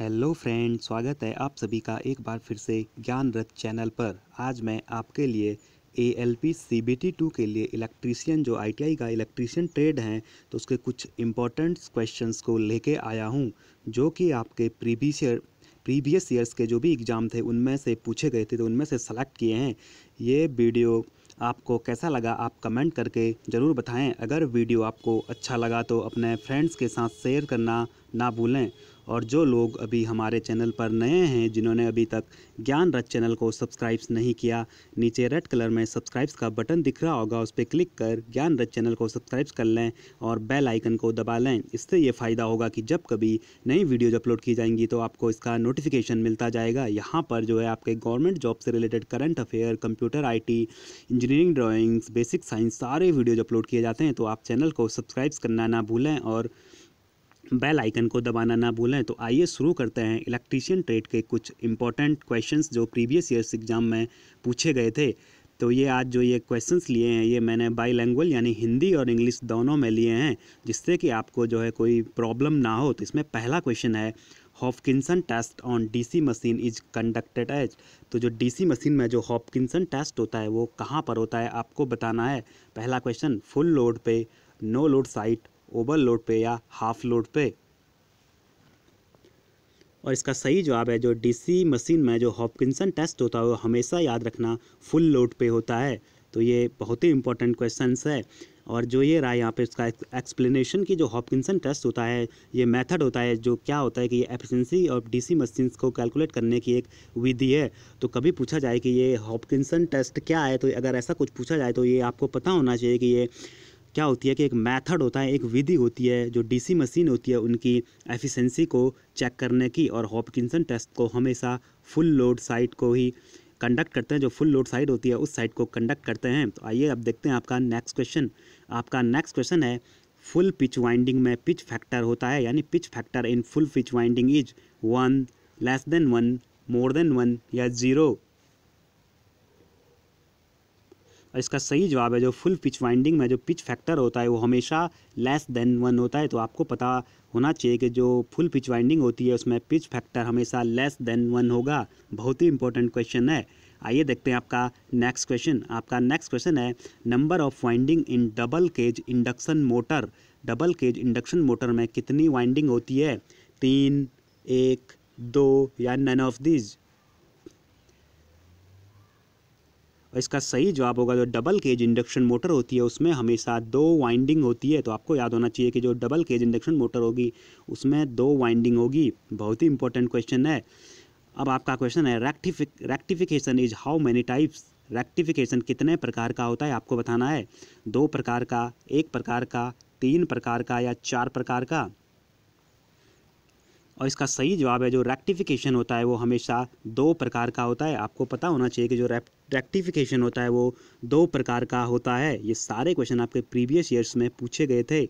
hello friend स्वागत है आप सभी का एक बार फिर से ज्ञान रथ चैनल पर आज मैं आपके लिए A L P C B T two के लिए इलेक्ट्रीशियन जो आई टी आई का इलेक्ट्रीशियन ट्रेड हैं तो उसके कुछ इंपॉर्टेंट क्वेश्चंस को लेके आया हूँ जो कि आपके प्रीवियस ईयर प्रीवियस ईयर्स के जो भी एग्ज़ाम थे उनमें से पूछे गए थे तो उनमें से सेलेक्ट किए हैं ये वीडियो आपको कैसा लगा आप कमेंट करके ज़रूर बताएँ अगर वीडियो आपको अच्छा लगा तो अपने फ्रेंड्स के साथ शेयर करना ना भूलें और जो लोग अभी हमारे चैनल पर नए हैं जिन्होंने अभी तक ज्ञान रथ चैनल को सब्सक्राइब्स नहीं किया नीचे रेड कलर में सब्सक्राइब्स का बटन दिख रहा होगा उस पर क्लिक कर ज्ञान रथ चैनल को सब्सक्राइब्स कर लें और बेल आइकन को दबा लें इससे ये फ़ायदा होगा कि जब कभी नई वीडियोज़ अपलोड की जाएंगी तो आपको इसका नोटिफिकेशन मिलता जाएगा यहाँ पर जो है आपके गवर्नमेंट जॉब से related current affair computer I engineering drawings basic science सारे वीडियोज अपलोड किए जाते हैं तो आप चैनल को सब्सक्राइब्स करना ना भूलें और बेल आइकन को दबाना ना भूलें तो आइए शुरू करते हैं इलेक्ट्रीशियन ट्रेड के कुछ इंपॉर्टेंट क्वेश्चंस जो प्रीवियस ईयर्स एग्ज़ाम में पूछे गए थे तो ये आज जो ये क्वेश्चंस लिए हैं ये मैंने बाईलैंग्वल यानी हिंदी और इंग्लिश दोनों में लिए हैं जिससे कि आपको जो है कोई प्रॉब्लम ना हो तो इसमें पहला क्वेश्चन है Hopkinson test on DC machine is conducted as तो जो डीसी मशीन में जो हॉपकिंसन टेस्ट होता है वो कहाँ पर होता है आपको बताना है पहला क्वेश्चन फुल लोड पे no load site over load पे या हाफ लोड पे और इसका सही जवाब है जो डीसी मशीन में जो हॉपकिंसन टेस्ट होता है वो हमेशा याद रखना फुल लोड पे होता है तो ये बहुत ही इंपॉर्टेंट क्वेश्चन है और जो ये रहा यहाँ पे उसका एक्सप्लेनेशन की जो हॉपकिंसन टेस्ट होता है ये मेथड होता है जो क्या होता है कि ये एफिशिएंसी और डीसी मशीन्स को कैलकुलेट करने की एक विधि है तो कभी पूछा जाए कि ये हॉपकिंसन टेस्ट क्या है तो अगर ऐसा कुछ पूछा जाए तो ये आपको पता होना चाहिए कि ये क्या होती है कि एक मेथड होता है एक विधि होती है जो डीसी मशीन होती है उनकी एफिशिएंसी को चेक करने की और हॉपकिंसन टेस्ट को हमेशा फुल लोड साइट को ही कंडक्ट करते हैं जो फुल लोड साइड होती है उस साइड को कंडक्ट करते हैं तो आइए अब देखते हैं आपका नेक्स्ट क्वेश्चन आपका नेक्स्ट क्वेश्चन है फुल पिच वाइंडिंग में पिच फैक्टर होता है यानी pitch factor in full pitch winding is one less than one more than one या ज़ीरो इसका सही जवाब है जो फुल पिच वाइंडिंग में जो पिच फैक्टर होता है वो हमेशा लेस देन वन होता है तो आपको पता होना चाहिए कि जो फुल पिच वाइंडिंग होती है उसमें पिच फैक्टर हमेशा लेस देन वन होगा बहुत ही इंपॉर्टेंट क्वेश्चन है आइए देखते हैं आपका नेक्स्ट क्वेश्चन आपका नेक्स्ट क्वेश्चन है number of winding in double cage induction motor double cage induction motor में कितनी वाइंडिंग होती है तीन एक दो या नन ऑफ दीज और इसका सही जवाब होगा जो डबल केज इंडक्शन मोटर होती है उसमें हमेशा दो वाइंडिंग होती है तो आपको याद होना चाहिए कि जो डबल केज इंडक्शन मोटर होगी उसमें दो वाइंडिंग होगी बहुत ही इंपॉर्टेंट क्वेश्चन है अब आपका क्वेश्चन है रेक्टिफिक rectification is how many types rectification कितने प्रकार का होता है आपको बताना है दो प्रकार का एक प्रकार का तीन प्रकार का या चार प्रकार का और इसका सही जवाब है जो रेक्टिफिकेशन होता है वो हमेशा दो प्रकार का होता है आपको पता होना चाहिए कि जो रेक्टिफिकेशन होता है वो दो प्रकार का होता है ये सारे क्वेश्चन आपके प्रीवियस ईयर्स में पूछे गए थे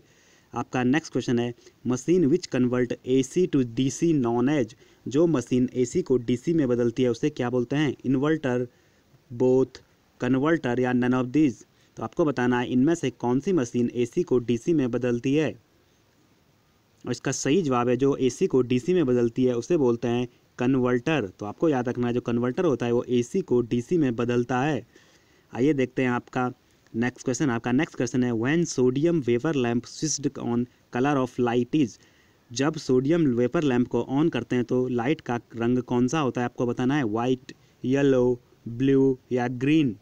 आपका नेक्स्ट क्वेश्चन है machine which convert C to C known as जो मशीन सी को सी में बदलती है उसे क्या बोलते हैं इन्वर्टर बोथ कन्वर्टर या नन ऑफ दीज तो आपको बताना है इनमें से कौन सी मशीन एसी को डीसी में बदलती है और इसका सही जवाब है जो एसी को डीसी में बदलती है उसे बोलते हैं कन्वर्टर तो आपको याद रखना है जो कन्वर्टर होता है वो एसी को डीसी में बदलता है आइए देखते हैं आपका नेक्स्ट क्वेश्चन आपका नेक्स्ट क्वेश्चन है when sodium vapour lamp switched on colour of light is जब सोडियम वेपर लैम्प को ऑन करते हैं तो लाइट का रंग कौन सा होता है आपको बताना है वाइट येलो ब्लू या ग्रीन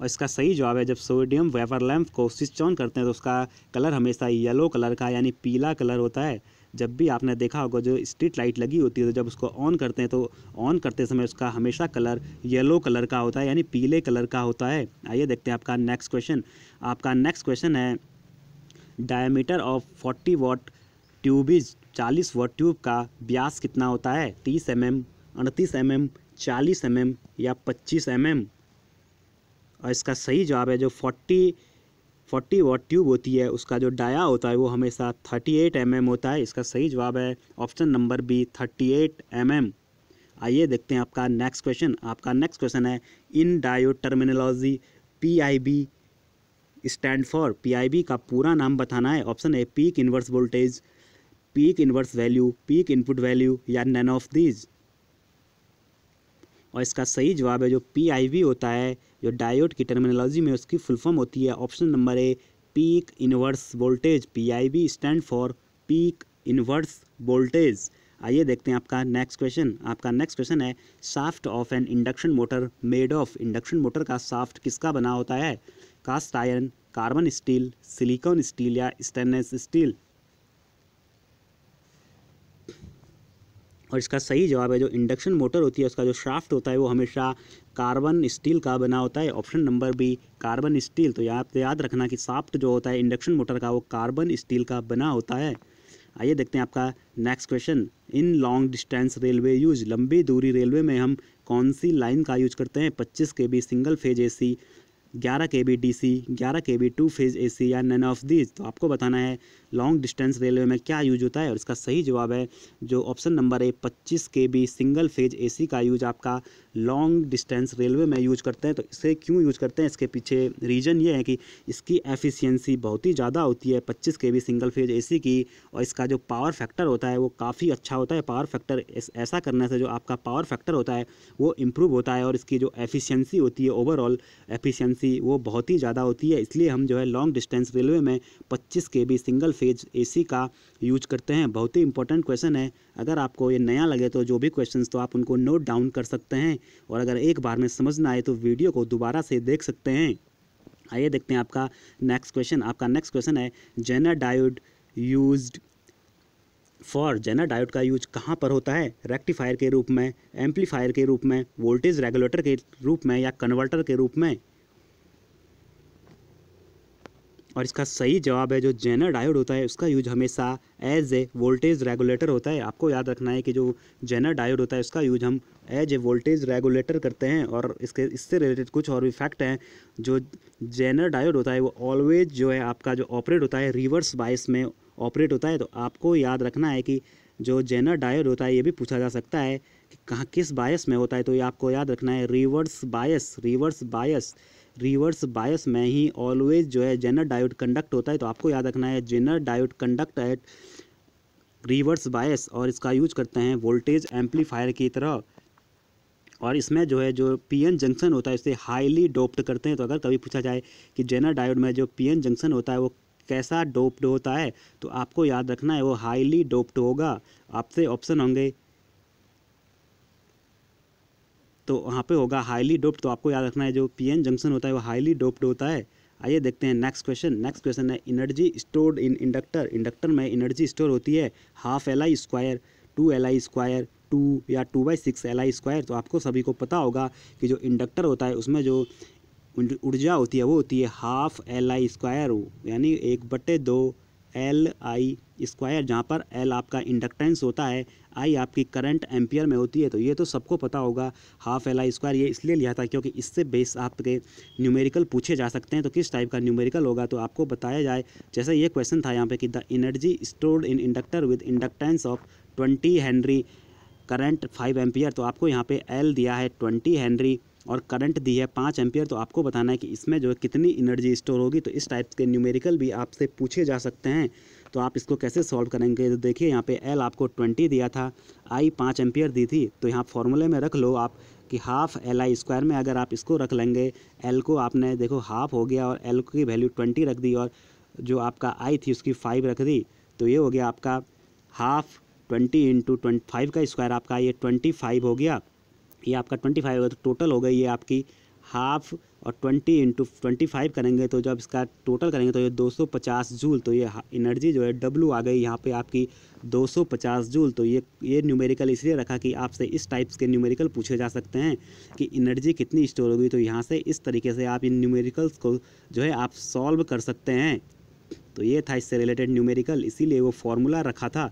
और इसका सही जवाब है जब सोडियम वेपर लैम्प को स्विच ऑन करते हैं तो उसका कलर हमेशा येलो कलर का यानी पीला कलर होता है जब भी आपने देखा होगा जो स्ट्रीट लाइट लगी होती है तो जब उसको ऑन करते हैं तो ऑन करते समय उसका हमेशा कलर येलो कलर का होता है यानी पीले कलर का होता है आइए देखते हैं आपका नेक्स्ट क्वेश्चन आपका नेक्स्ट क्वेश्चन है diameter of forty watt tube is चालीस वॉट ट्यूब का ब्यास कितना होता है तीस एम एम अड़तीस एम एम चालीस एम एम या पच्चीस एम एम और इसका सही जवाब है जो फोर्टी फोर्टी वॉट ट्यूब होती है उसका जो डाया होता है वो हमेशा थर्टी एट एम एम होता है इसका सही जवाब है option number B thirty eight M M आइए देखते हैं आपका नेक्स्ट क्वेश्चन आपका नेक्स्ट क्वेश्चन है in diode terminology P I V stand for P I V का पूरा नाम बताना है ऑप्शन है peak inverse voltage peak inverse value peak input value या नैन ऑफ दीज और इसका सही जवाब है जो पी आई बी होता है जो डायोड की टर्मिनोलॉजी में उसकी फुल फॉर्म होती है option number A peak inverse voltage B stand for peak inverse voltage आइए देखते हैं आपका नेक्स्ट क्वेश्चन आपका नेक्स्ट क्वेश्चन है shaft of an induction motor made of induction motor का साफ्ट किसका बना होता है cast iron carbon steel silicon steel या स्टेनलेस स्टील और इसका सही जवाब है जो इंडक्शन मोटर होती है उसका जो शाफ्ट होता है वो हमेशा कार्बन स्टील का बना होता है option number B carbon steel तो यहाँ याद रखना कि साफ्ट जो होता है इंडक्शन मोटर का वो कार्बन स्टील का बना होता है आइए देखते हैं आपका next question in long distance railway use लंबी दूरी रेलवे में हम कौन सी लाइन का यूज करते हैं पच्चीस K V single phase A C ग्यारह के बी डी सी ग्यारह K V two phase A C या नन ऑफ दीज तो आपको बताना है लॉन्ग डिस्टेंस रेलवे में क्या यूज होता है और इसका सही जवाब है जो ऑप्शन नंबर ए पच्चीस K V single phase AC का यूज आपका लॉन्ग डिस्टेंस रेलवे में यूज करते हैं तो इसे क्यों यूज करते हैं इसके पीछे रीज़न ये है कि इसकी एफिशिएंसी बहुत ही ज़्यादा होती है पच्चीस के बी सिंगल फेज ए की और इसका जो पावर फैक्टर होता है वो काफ़ी अच्छा होता है पावर फैक्टर ऐसा करने से जो आपका पावर फैक्टर होता है वो इम्प्रूव होता है और इसकी जो एफिशियंसी होती है ओवरऑल एफिशियंसी वो बहुत ही ज़्यादा होती है इसलिए हम जो है लॉन्ग डिस्टेंस रेलवे में पच्चीस K V single phase AC का यूज करते हैं बहुत ही इंपॉर्टेंट क्वेश्चन है अगर आपको ये नया लगे तो जो भी क्वेश्चंस तो आप उनको नोट डाउन कर सकते हैं और अगर एक बार में समझ ना आए तो वीडियो को दोबारा से देख सकते हैं आइए देखते हैं आपका नेक्स्ट क्वेश्चन आपका नेक्स्ट क्वेश्चन है zener diode use for zener diode का यूज कहाँ पर होता है रेक्टिफायर के रूप में एम्पलीफायर के रूप में वोल्टेज रेगुलेटर के रूप में या कन्वर्टर के रूप में और इसका सही जवाब है जो जेनर डायोड होता है उसका यूज हमेशा एज ए वोल्टेज रेगुलेटर होता है आपको याद रखना है कि जो जेनर डायोड होता है उसका यूज हम एज ए वोल्टेज रेगुलेटर करते हैं और इसके इससे रिलेटेड कुछ और भी फैक्ट हैं जो जेनर डायोड होता है वो ऑलवेज जो है आपका जो ऑपरेट होता है रिवर्स बाइस में ऑपरेट होता है तो आपको याद रखना है कि जो जेनर डायोड होता है ये भी पूछा जा सकता है कि कहाँ किस बायस में होता है तो ये आपको याद रखना है reverse bias reverse bias reverse bias में ही ऑलवेज जो है जेनर डायोड कंडक्ट होता है तो आपको याद रखना है zener diode conduct at reverse bias और इसका यूज करते हैं वोल्टेज एम्पलीफायर की तरह और इसमें जो है जो पीएन जंक्शन होता है इसे हाईली डोप्ड करते हैं तो अगर कभी पूछा जाए कि जेनर डायोड में जो पीएन जंक्शन होता है वो कैसा डोप्ड होता है तो आपको याद रखना है वो हाईली डोप्ड होगा आपसे ऑप्शन होंगे तो वहाँ पे होगा हाईली डोप्ड तो आपको याद रखना है जो एन जंक्शन होता है वो हाईली डोप्ड होता है आइए देखते हैं नेक्स्ट क्वेश्चन नेक्स्ट क्वेश्चन है energy stored in inductor inductor में एनर्जी स्टोर होती है half L I square two L I square two या two by six L I square तो आपको सभी को पता होगा कि जो इंडक्टर होता है उसमें जो ऊर्जा होती है वो होती है हाफ एल आई स्क्वायर यानी एक बटे दो एल आई स्क्वायर जहाँ पर एल आपका इंडक्टेंस होता है आई आपकी करंट एम्पियर में होती है तो ये तो सबको पता होगा हाफ एल आई स्क्वायर ये इसलिए लिया था क्योंकि इससे बेस आपके न्यूमेरिकल पूछे जा सकते हैं तो किस टाइप का न्यूमेरिकल होगा तो आपको बताया जाए जैसे ये क्वेश्चन था यहाँ पे कि the energy stored in inductor with inductance of twenty henry current five ampere तो आपको यहाँ पे एल दिया है ट्वेंटी हैंनरी और करंट दी है पाँच एम्पियर तो आपको बताना है कि इसमें जो है कितनी एनर्जी स्टोर होगी तो इस टाइप के न्यूमेरिकल भी आपसे पूछे जा सकते हैं तो आप इसको कैसे सॉल्व करेंगे तो देखिए यहाँ पे एल आपको ट्वेंटी दिया था आई पाँच एम्पियर दी थी तो यहाँ फॉर्मूले में रख लो आप कि हाफ एल आई स्क्वायर में अगर आप इसको रख लेंगे एल को आपने देखो हाफ हो गया और एल की वैल्यू ट्वेंटी रख दी और जो आपका आई थी उसकी फाइव रख दी तो ये हो गया आपका half twenty into twenty five का स्क्वायर आपका ये ट्वेंटी फाइव हो गया ये आपका ट्वेंटी फाइव होगा तो टोटल होगा ये आपकी हाफ और ट्वेंटी इंटू ट्वेंटी फाइव करेंगे तो जब इसका टोटल करेंगे तो ये दो सौ पचास जूल तो ये एनर्जी जो है डब्लू आ गई यहाँ पे आपकी दो सौ पचास जूल तो ये ये न्यूमेरिकल इसलिए रखा कि आपसे इस टाइप्स के न्यूमेरिकल पूछे जा सकते हैं कि एनर्जी कितनी स्टोर होगी तो यहाँ से इस तरीके से आप इन न्यूमेरिकल्स को जो है आप सॉल्व कर सकते हैं तो ये था इससे रिलेटेड न्यूमेरिकल इसीलिए वो फॉर्मूला रखा था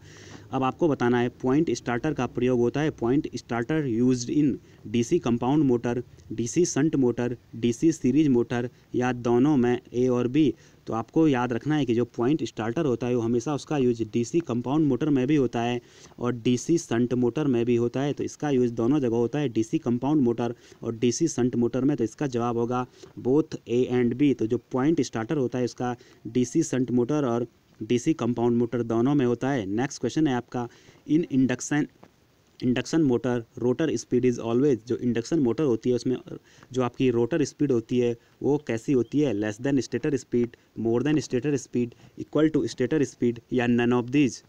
अब आपको बताना है पॉइंट स्टार्टर का प्रयोग होता है point starter use in DC compound motor DC shunt motor DC series motor या दोनों में ए और बी तो आपको याद रखना है कि जो पॉइंट स्टार्टर होता है वो हमेशा उसका यूज डीसी कंपाउंड मोटर में भी होता है और डीसी संट मोटर में भी होता है तो इसका यूज दोनों जगह होता है डीसी कंपाउंड मोटर और डीसी संट मोटर में तो इसका जवाब होगा बोथ ए एंड बी तो जो पॉइंट स्टार्टर होता है उसका डीसी संट मोटर और डीसी कंपाउंड मोटर दोनों में होता है नेक्स्ट क्वेश्चन है आपका in induction induction motor rotor speed is always जो इंडक्शन मोटर होती है उसमें जो आपकी रोटर स्पीड होती है वो कैसी होती है less than stator speed more than stator speed equal to stator speed या नन ऑफ दीज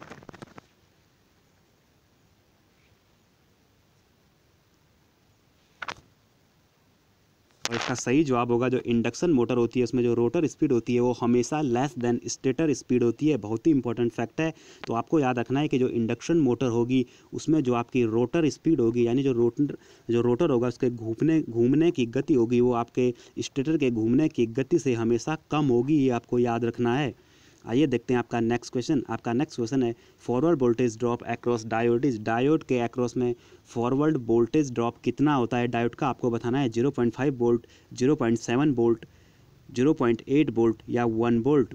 और इसका सही जवाब होगा जो इंडक्शन मोटर होती है उसमें जो रोटर स्पीड होती है वो हमेशा लेस देन स्टेटर स्पीड होती है बहुत ही इंपॉर्टेंट फैक्ट है तो आपको याद रखना है कि जो इंडक्शन मोटर होगी उसमें जो आपकी रोटर स्पीड होगी यानी जो रोटर जो रोटर होगा उसके घूमने घूमने की गति होगी वो आपके स्टेटर के घूमने की गति से हमेशा कम होगी ये आपको याद रखना है आइए देखते हैं आपका नेक्स्ट क्वेश्चन आपका नेक्स्ट क्वेश्चन है forward voltage drop across diode is diode के एक्रॉस में फॉरवर्ड वोल्टेज ड्रॉप कितना होता है डायोड का आपको बताना है zero point five volt zero point seven volt zero point eight volt या वन बोल्ट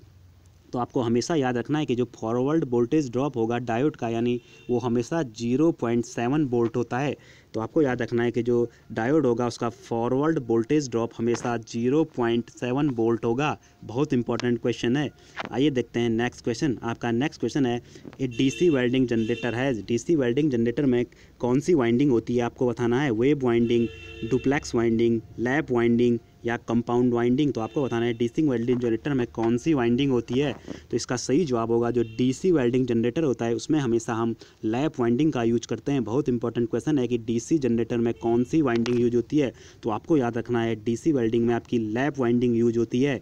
तो आपको हमेशा याद रखना है कि जो फॉरवर्ड वोल्टेज ड्रॉप होगा डायोड का यानी वो हमेशा जीरो पॉइंट सेवन बोल्ट होता है तो आपको याद रखना है कि जो डायोड होगा उसका फॉरवर्ड वोल्टेज ड्रॉप हमेशा जीरो पॉइंट सेवन वोल्ट होगा बहुत इंपॉर्टेंट क्वेश्चन है आइए देखते हैं नेक्स्ट क्वेश्चन आपका नेक्स्ट क्वेश्चन है ए डीसी वेल्डिंग जनरेटर है डीसी वेल्डिंग जनरेटर में कौन सी वाइंडिंग होती है आपको बताना है wave winding duplex winding lap winding या कंपाउंड वाइंडिंग तो आपको बताना है डीसी वेल्डिंग जनरेटर में कौन सी वाइंडिंग होती है तो इसका सही जवाब होगा जो डीसी वेल्डिंग जनरेटर होता है उसमें हमेशा हम लैप वाइंडिंग का यूज करते हैं बहुत इंपॉर्टेंट क्वेश्चन है कि डीसी जनरेटर में कौन सी वाइंडिंग यूज होती है तो आपको याद रखना है डीसी वेल्डिंग में आपकी लैप वाइंडिंग यूज होती है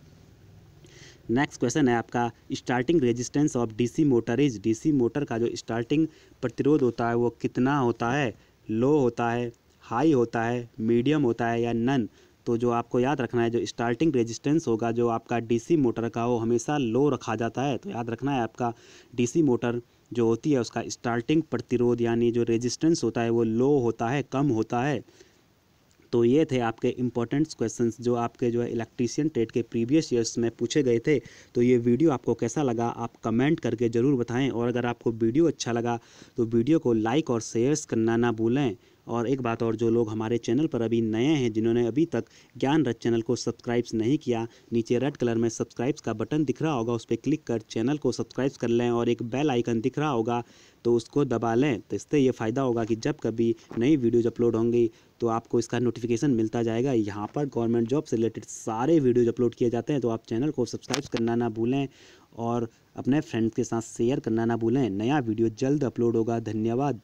नेक्स्ट क्वेश्चन है आपका starting resistance of DC motor is DC motor का जो स्टार्टिंग प्रतिरोध होता है वो कितना होता है लो होता है हाई होता है मीडियम होता है या नन तो जो आपको याद रखना है जो स्टार्टिंग रेजिस्टेंस होगा जो आपका डीसी मोटर का वो हमेशा लो रखा जाता है तो याद रखना है आपका डीसी मोटर जो होती है उसका स्टार्टिंग प्रतिरोध यानी जो रेजिस्टेंस होता है वो लो होता है कम होता है तो ये थे आपके इंपॉर्टेंट क्वेश्चन जो आपके जो है इलेक्ट्रीशियन ट्रेड के प्रीवियस ईयर्स में पूछे गए थे तो ये वीडियो आपको कैसा लगा आप कमेंट करके ज़रूर बताएं और अगर आपको वीडियो अच्छा लगा तो वीडियो को लाइक और शेयर्स करना ना भूलें और एक बात और जो लोग हमारे चैनल पर अभी नए हैं जिन्होंने अभी तक ज्ञान रथ चैनल को सब्सक्राइब नहीं किया नीचे रेड कलर में सब्सक्राइब्स का बटन दिख रहा होगा उस पर क्लिक कर चैनल को सब्सक्राइब कर लें और एक बेल आइकन दिख रहा होगा तो उसको दबा लें तो इससे ये फ़ायदा होगा कि जब कभी नई वीडियोज़ अपलोड होंगी तो आपको इसका नोटिफिकेशन मिलता जाएगा यहाँ पर गवर्नमेंट जॉब से रिलेटेड सारे वीडियोज़ अपलोड किए जाते हैं तो आप चैनल को सब्सक्राइब करना ना भूलें और अपने फ्रेंड्स के साथ शेयर करना ना भूलें नया वीडियो जल्द अपलोड होगा धन्यवाद